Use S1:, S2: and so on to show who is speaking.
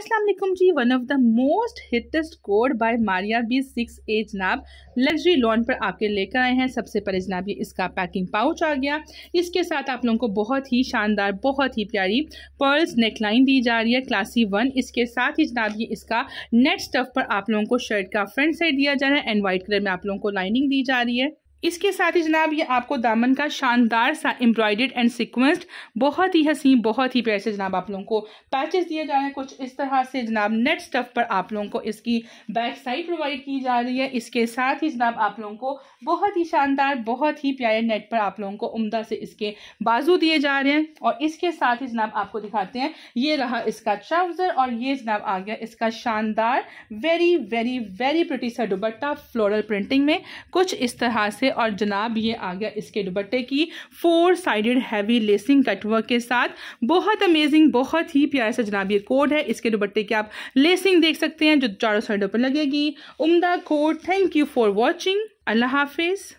S1: Aslam ji one of the most hitest code by Maria B six A जनाब luxury lawn पर आपके लेकर आए हैं सबसे पहले जनाब ये इसका पैकिंग पाउच आ गया इसके साथ आप लोगों को बहुत ही शानदार बहुत ही प्यारी पर्ल्स नेकलाइन दी जा रही है क्लासी वन इसके साथ ही जनाब ये इसका नेट स्टफ पर आप लोगों को शर्ट का फ्रंट साइड दिया जा रहा है एंड वाइट कलर में आप लोगों को लाइनिंग दी जा रही है इसके साथ ही जनाब ये आपको दामन का शानदार सा एम्ब्रॉयडेड एंड सिक्वेंस्ड बहुत ही हसीन बहुत ही प्यारे से जनाब आप लोगों को पैचेस दिए जा रहे हैं कुछ इस तरह से जनाब नेट स्टफ पर आप लोगों को इसकी बैक साइड प्रोवाइड की जा रही है इसके साथ ही जनाब आप लोगों को बहुत ही शानदार बहुत ही प्यारे नेट पर आप लोगों को उमदा से इसके बाजू दिए जा रहे हैं और इसके साथ ही जनाब आपको दिखाते हैं ये रहा इसका ट्राउज़र और ये जनाब आ गया इसका शानदार वेरी वेरी वेरी प्रिटी सा दुबट्टा फ्लोरल प्रिंटिंग में कुछ इस तरह से और जनाब ये आ गया इसके दुपट्टे की four sided heavy lacing cutwork के साथ बहुत अमेजिंग बहुत ही प्यारा सा जनाब ये कोड है इसके दुपट्टे की आप लेसिंग देख सकते हैं जो चारों साइडों पर लगेगी उमदा code thank you for watching Allah हाफिज़